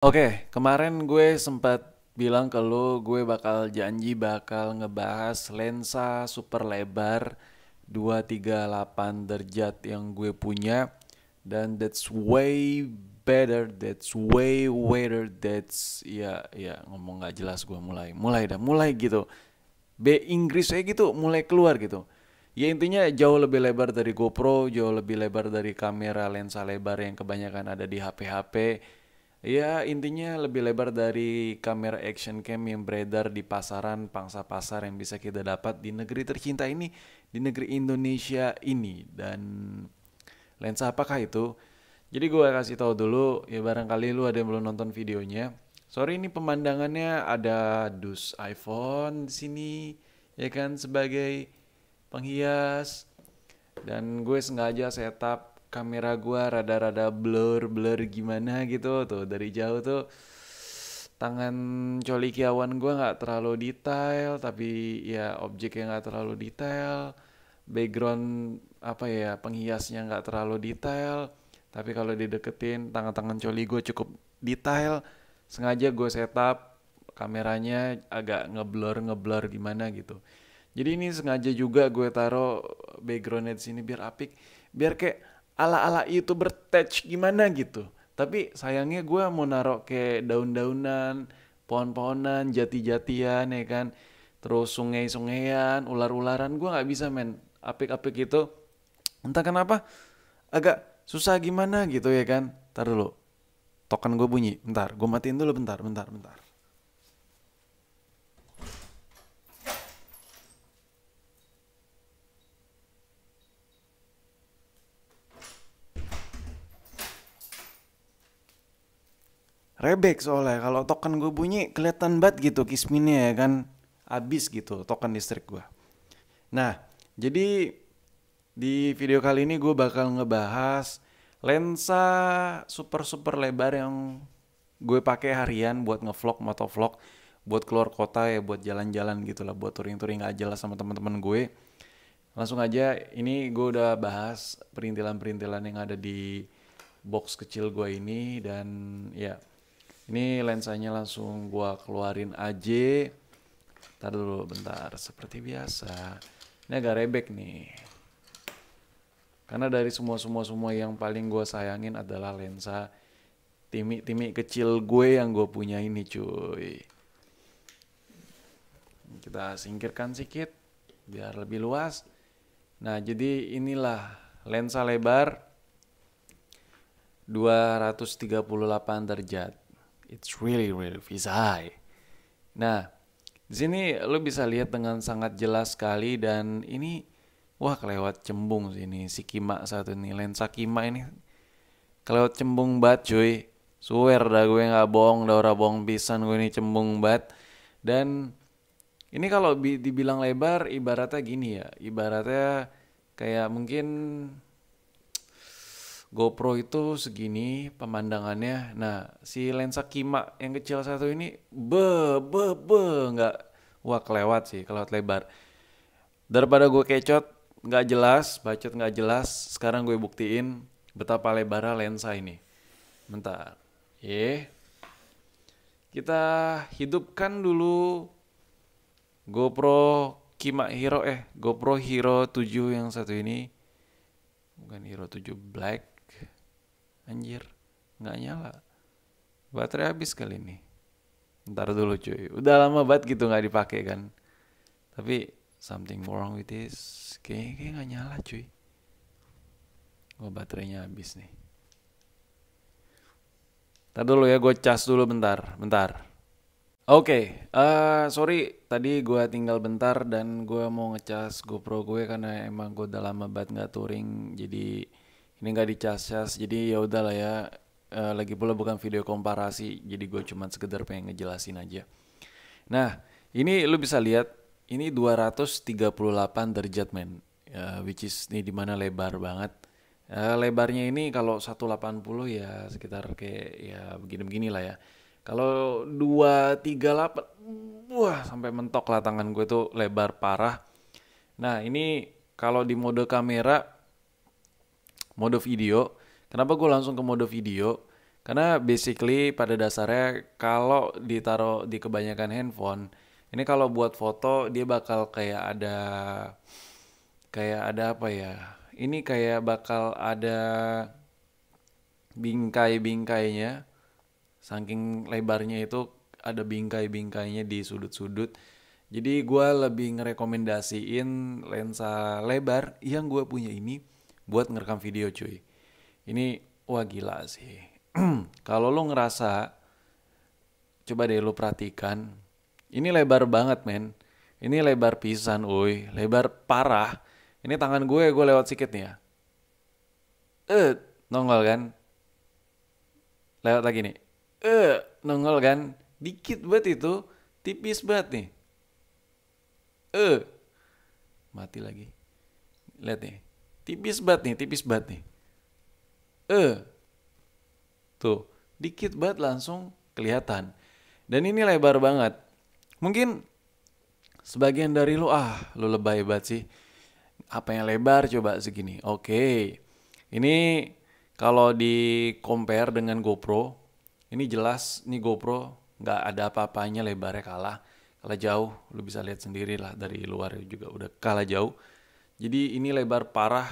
Oke, okay, kemarin gue sempat bilang ke lo gue bakal janji bakal ngebahas lensa super lebar 238 derajat yang gue punya dan that's way better, that's way better, that's ya ya ngomong nggak jelas gue mulai mulai dah mulai gitu B Inggris saya gitu mulai keluar gitu ya intinya jauh lebih lebar dari GoPro jauh lebih lebar dari kamera lensa lebar yang kebanyakan ada di HP-HP hp hp Ya intinya lebih lebar dari kamera action cam yang beredar di pasaran pangsa pasar yang bisa kita dapat di negeri tercinta ini, di negeri Indonesia ini. Dan lensa apakah itu? Jadi gue kasih tahu dulu, ya barangkali lu ada yang belum nonton videonya. Sorry ini pemandangannya ada dus iPhone di sini, ya kan sebagai penghias. Dan gue sengaja setup kamera gua rada-rada blur blur gimana gitu tuh dari jauh tuh tangan coli kiawan gua nggak terlalu detail tapi ya objek yang nggak terlalu detail background apa ya penghiasnya nggak terlalu detail tapi kalau dideketin tangan-tangan coli gue cukup detail sengaja gue setup kameranya agak ngeblur ngeblur gimana gitu jadi ini sengaja juga gue taruh backgroundnya di sini biar apik biar kayak ala-ala itu touch gimana gitu. Tapi sayangnya gue mau narok kayak daun-daunan, pohon-pohonan, jati-jatian ya kan. Terus sungai-sungaian, ular-ularan gue gak bisa men. Apik-apik gitu. entah kenapa agak susah gimana gitu ya kan. Ntar dulu, token gue bunyi. Bentar, gue matiin dulu bentar, bentar, bentar. rebek soalnya kalau token gue bunyi kelihatan banget gitu kisminnya ya kan abis gitu token listrik gue nah jadi di video kali ini gue bakal ngebahas lensa super super lebar yang gue pakai harian buat ngevlog moto vlog buat keluar kota ya buat jalan-jalan gitulah buat touring-touring aja lah sama teman-teman gue langsung aja ini gue udah bahas perintilan-perintilan yang ada di box kecil gue ini dan ya ini lensanya langsung gua keluarin aja. Ntar dulu bentar, seperti biasa. Ini agak rebek nih. Karena dari semua-semua-semua yang paling gua sayangin adalah lensa timi-timi kecil gue yang gue punya ini cuy. Kita singkirkan sedikit biar lebih luas. Nah jadi inilah lensa lebar 238 derajat. It's really really his eye. Nah, di sini lu bisa lihat dengan sangat jelas sekali dan ini wah kelewat cembung sih si Kima satu ini lensa Kima ini kelewat cembung banget cuy. Swear dah gue nggak bohong, dah ora bohong pisan gue ini cembung banget. Dan ini kalau dibilang lebar ibaratnya gini ya, ibaratnya kayak mungkin GoPro itu segini pemandangannya. Nah, si lensa Kima yang kecil satu ini be be be nggak wah kelewat sih, kelewat lebar. Daripada gue kecot nggak jelas, bacot nggak jelas, sekarang gue buktiin betapa lebarnya lensa ini. Bentar. Ye. Kita hidupkan dulu GoPro Kima Hero eh GoPro Hero 7 yang satu ini. Bukan Hero 7 Black Anjir, nggak nyala. Baterai habis kali ini. Ntar dulu cuy, udah lama banget gitu nggak dipakai kan. Tapi something wrong with this, kayaknya kayak nggak nyala cuy. Oh baterainya habis nih. Ntar dulu ya, gue cas dulu bentar, bentar. Oke, okay, uh, eh, sorry tadi gue tinggal bentar dan gue mau ngecas GoPro gue karena emang gue udah lama banget nggak touring jadi ini nggak dicas-cas jadi ya udahlah ya eh, lagi pula bukan video komparasi jadi gue cuma sekedar pengen ngejelasin aja nah ini lu bisa lihat ini 238 derajat men uh, which is ini dimana lebar banget uh, lebarnya ini kalau 180 ya sekitar kayak ya begini-begini lah ya kalau 238 wah sampai mentok lah tangan gue tuh lebar parah nah ini kalau di mode kamera mode video. Kenapa gue langsung ke mode video? Karena basically pada dasarnya kalau ditaruh di kebanyakan handphone, ini kalau buat foto dia bakal kayak ada kayak ada apa ya? Ini kayak bakal ada bingkai-bingkainya. Saking lebarnya itu ada bingkai-bingkainya di sudut-sudut. Jadi gue lebih ngerekomendasiin lensa lebar yang gue punya ini buat ngerekam video cuy ini wah gila sih kalau lo ngerasa coba deh lo perhatikan ini lebar banget men ini lebar pisan woi lebar parah ini tangan gue gue lewat sikit nih ya eh nongol kan lewat lagi nih eh nongol kan dikit banget itu tipis banget nih eh mati lagi lihat nih Tipis banget nih, tipis banget nih. Eh. Tuh, dikit banget langsung kelihatan. Dan ini lebar banget. Mungkin sebagian dari lu, ah lu lebay banget sih. Apa yang lebar coba segini. Oke. Ini kalau di compare dengan GoPro, ini jelas nih GoPro nggak ada apa-apanya lebarnya kalah. Kalah jauh, lu bisa lihat sendiri lah dari luar juga udah kalah jauh. Jadi ini lebar parah,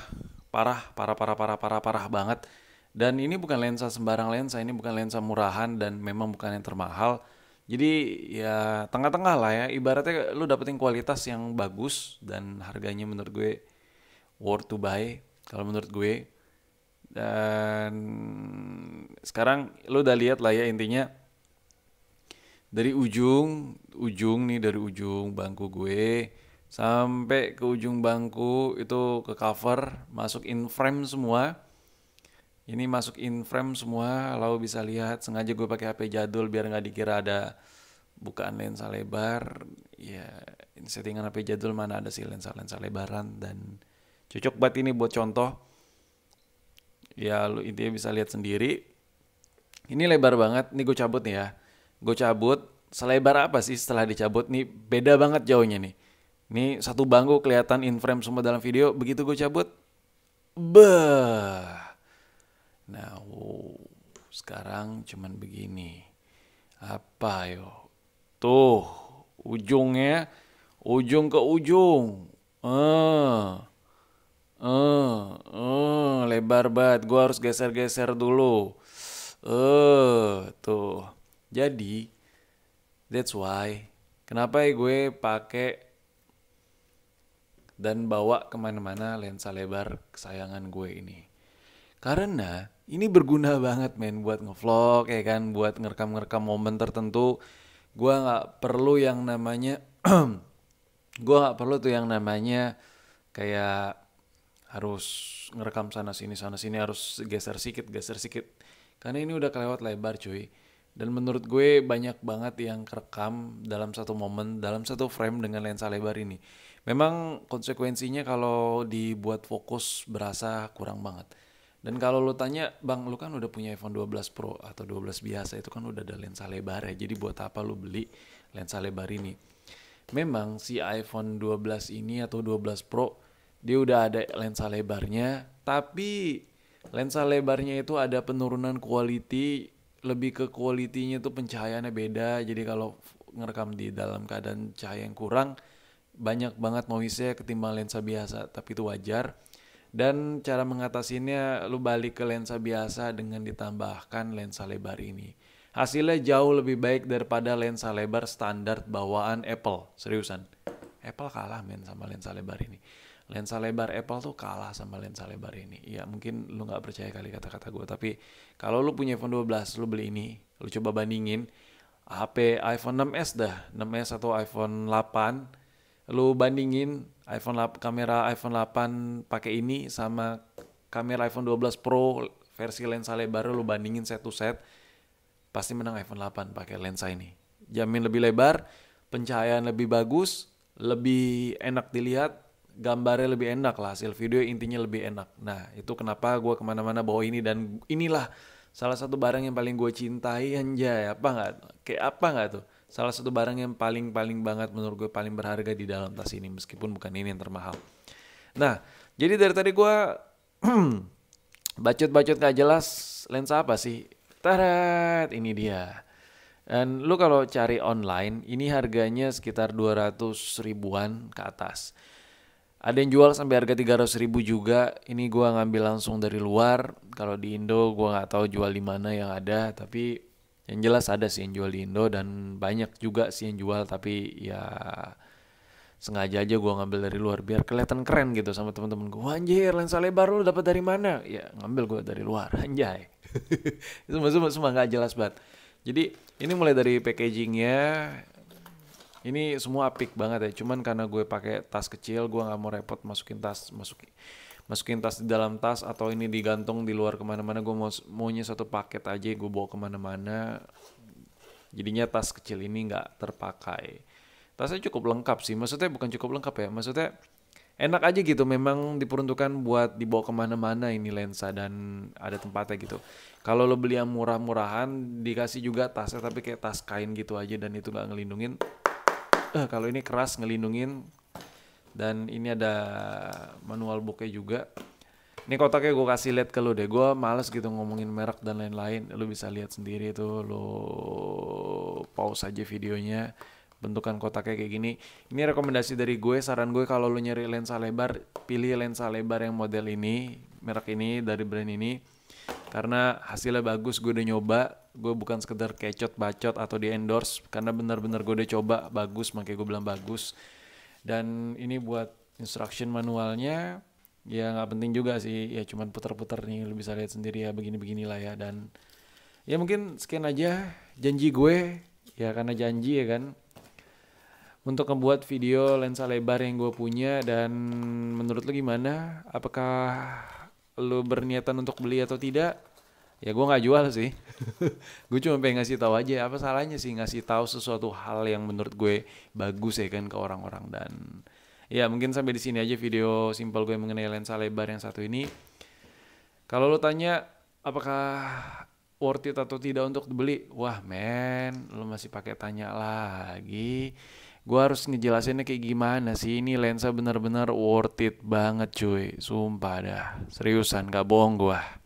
parah, parah, parah, parah, parah, parah banget. Dan ini bukan lensa sembarang lensa, ini bukan lensa murahan dan memang bukan yang termahal. Jadi ya tengah-tengah lah ya, ibaratnya lu dapetin kualitas yang bagus dan harganya menurut gue worth to buy kalau menurut gue. Dan sekarang lu udah lihat lah ya intinya dari ujung ujung nih dari ujung bangku gue sampai ke ujung bangku itu ke cover masuk in frame semua ini masuk in frame semua lalu bisa lihat sengaja gue pakai HP jadul biar nggak dikira ada bukaan lensa lebar ya settingan HP jadul mana ada sih lensa lensa lebaran dan cocok banget ini buat contoh ya lu intinya bisa lihat sendiri ini lebar banget nih gue cabut nih ya gue cabut selebar apa sih setelah dicabut nih beda banget jauhnya nih ini satu bangku kelihatan in frame semua dalam video. Begitu gue cabut, Beuh. Nah, wow. sekarang cuman begini. Apa yo? Tuh, ujungnya, ujung ke ujung. Eh, uh, eh, lebar banget. Gue harus geser-geser dulu. Eh, uh, tuh. Jadi, that's why. Kenapa ya gue pakai dan bawa kemana-mana lensa lebar kesayangan gue ini. Karena ini berguna banget men buat ngevlog ya kan, buat ngerekam-ngerekam momen tertentu. Gue gak perlu yang namanya, gue gak perlu tuh yang namanya kayak harus ngerekam sana sini sana sini harus geser sikit geser sikit karena ini udah kelewat lebar cuy dan menurut gue banyak banget yang kerekam dalam satu momen, dalam satu frame dengan lensa lebar ini. Memang konsekuensinya kalau dibuat fokus berasa kurang banget. Dan kalau lo tanya, bang lo kan udah punya iPhone 12 Pro atau 12 biasa itu kan udah ada lensa lebar ya. Jadi buat apa lo beli lensa lebar ini? Memang si iPhone 12 ini atau 12 Pro dia udah ada lensa lebarnya, tapi lensa lebarnya itu ada penurunan quality lebih ke kualitinya tuh pencahayaannya beda jadi kalau ngerekam di dalam keadaan cahaya yang kurang banyak banget noise-nya ketimbang lensa biasa tapi itu wajar dan cara mengatasinya lu balik ke lensa biasa dengan ditambahkan lensa lebar ini hasilnya jauh lebih baik daripada lensa lebar standar bawaan Apple seriusan Apple kalah men sama lensa lebar ini lensa lebar Apple tuh kalah sama lensa lebar ini. Ya mungkin lu nggak percaya kali kata-kata gue, tapi kalau lu punya iPhone 12, lu beli ini, lu coba bandingin HP iPhone 6s dah, 6s atau iPhone 8, lu bandingin iPhone kamera iPhone 8 pakai ini sama kamera iPhone 12 Pro versi lensa lebar lu bandingin set to set, pasti menang iPhone 8 pakai lensa ini. Jamin lebih lebar, pencahayaan lebih bagus, lebih enak dilihat, gambarnya lebih enak lah hasil video intinya lebih enak nah itu kenapa gue kemana-mana bawa ini dan inilah salah satu barang yang paling gue cintai anjay apa nggak kayak apa nggak tuh salah satu barang yang paling paling banget menurut gue paling berharga di dalam tas ini meskipun bukan ini yang termahal nah jadi dari tadi gue bacot-bacot gak jelas lensa apa sih tarat ini dia dan lu kalau cari online ini harganya sekitar 200 ribuan ke atas ada yang jual sampai harga 300 ribu juga. Ini gua ngambil langsung dari luar. Kalau di Indo gua nggak tahu jual di mana yang ada, tapi yang jelas ada sih yang jual di Indo dan banyak juga sih yang jual tapi ya sengaja aja gue ngambil dari luar biar kelihatan keren gitu sama teman-teman gue anjir lensa lebar lu dapat dari mana ya ngambil gue dari luar anjay itu semua semua nggak jelas banget jadi ini mulai dari packagingnya ini semua apik banget ya. Cuman karena gue pakai tas kecil, gue nggak mau repot masukin tas, masukin masukin tas di dalam tas atau ini digantung di luar kemana-mana. Gue mau maunya satu paket aja, gue bawa kemana-mana. Jadinya tas kecil ini nggak terpakai. Tasnya cukup lengkap sih. Maksudnya bukan cukup lengkap ya. Maksudnya enak aja gitu memang diperuntukkan buat dibawa kemana-mana ini lensa dan ada tempatnya gitu kalau lo beli yang murah-murahan dikasih juga tasnya tapi kayak tas kain gitu aja dan itu nggak ngelindungin eh, kalau ini keras ngelindungin dan ini ada manual booknya juga ini kotaknya gue kasih lihat ke lo deh gue males gitu ngomongin merek dan lain-lain lo bisa lihat sendiri tuh lo pause aja videonya bentukan kotaknya kayak gini ini rekomendasi dari gue saran gue kalau lo nyari lensa lebar pilih lensa lebar yang model ini merek ini dari brand ini karena hasilnya bagus gue udah nyoba gue bukan sekedar kecot bacot atau di endorse karena benar-benar gue udah coba bagus makanya gue bilang bagus dan ini buat instruction manualnya ya nggak penting juga sih ya cuman putar puter nih lu bisa lihat sendiri ya begini-begini lah ya dan ya mungkin sekian aja janji gue ya karena janji ya kan untuk membuat video lensa lebar yang gue punya dan menurut lu gimana apakah lu berniatan untuk beli atau tidak ya gue nggak jual sih gue cuma pengen ngasih tahu aja apa salahnya sih ngasih tahu sesuatu hal yang menurut gue bagus ya kan ke orang-orang dan ya mungkin sampai di sini aja video simpel gue mengenai lensa lebar yang satu ini kalau lo tanya apakah worth it atau tidak untuk dibeli wah men lo masih pakai tanya lagi gue harus ngejelasinnya kayak gimana sih ini lensa bener-bener worth it banget cuy sumpah dah seriusan gak bohong gue